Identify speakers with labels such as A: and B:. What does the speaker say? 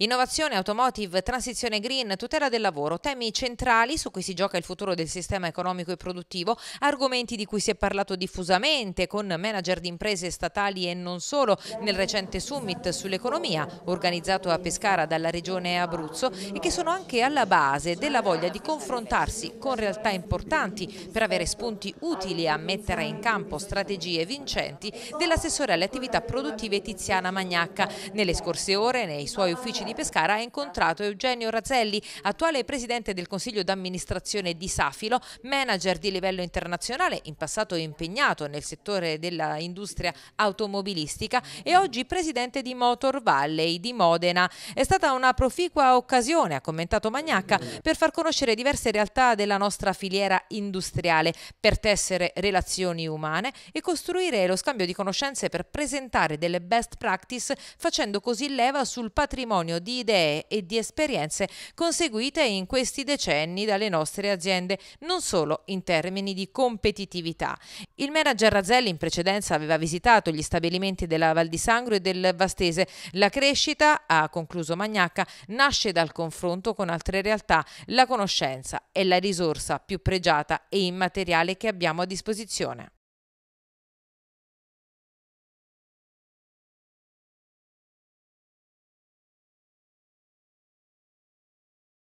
A: Innovazione, automotive, transizione green, tutela del lavoro, temi centrali su cui si gioca il futuro del sistema economico e produttivo, argomenti di cui si è parlato diffusamente con manager di imprese statali e non solo nel recente summit sull'economia organizzato a Pescara dalla regione Abruzzo e che sono anche alla base della voglia di confrontarsi con realtà importanti per avere spunti utili a mettere in campo strategie vincenti dell'assessore alle attività produttive Tiziana Magnacca. Nelle scorse ore nei suoi uffici di Pescara ha incontrato Eugenio Razzelli, attuale presidente del Consiglio d'amministrazione di Safilo, manager di livello internazionale, in passato impegnato nel settore dell'industria automobilistica e oggi presidente di Motor Valley di Modena. È stata una proficua occasione, ha commentato Magnacca, per far conoscere diverse realtà della nostra filiera industriale, per tessere relazioni umane e costruire lo scambio di conoscenze per presentare delle best practice facendo così leva sul patrimonio di idee e di esperienze conseguite in questi decenni dalle nostre aziende, non solo in termini di competitività. Il manager Razzelli in precedenza aveva visitato gli stabilimenti della Val di Sangro e del Vastese. La crescita, ha concluso Magnacca, nasce dal confronto con altre realtà. La conoscenza è la risorsa più pregiata e immateriale che abbiamo a disposizione.